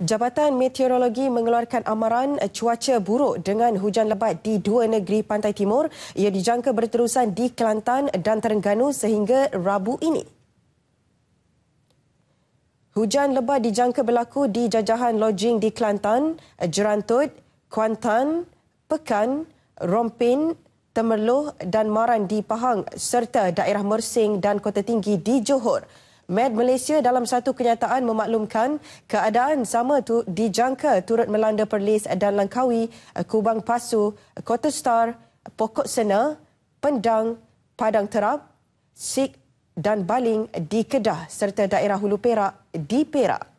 Jabatan Meteorologi mengeluarkan amaran eh, cuaca buruk dengan hujan lebat di dua negeri pantai timur. Ia dijangka berterusan di Kelantan dan Terengganu sehingga Rabu ini. Hujan lebat dijangka berlaku di jajahan lodging di Kelantan, eh, Jerantut, Kuantan, Pekan, Rompin, Temerloh dan Maran di Pahang serta daerah Mersing dan Kota Tinggi di Johor. Med Malaysia dalam satu kenyataan memaklumkan keadaan sama tu dijangka turut melanda Perlis dan Langkawi, Kubang Pasu, Kota Star, Pokok Sena, Pendang, Padang Terap, Sik dan Baling di Kedah serta daerah Hulu Perak di Perak.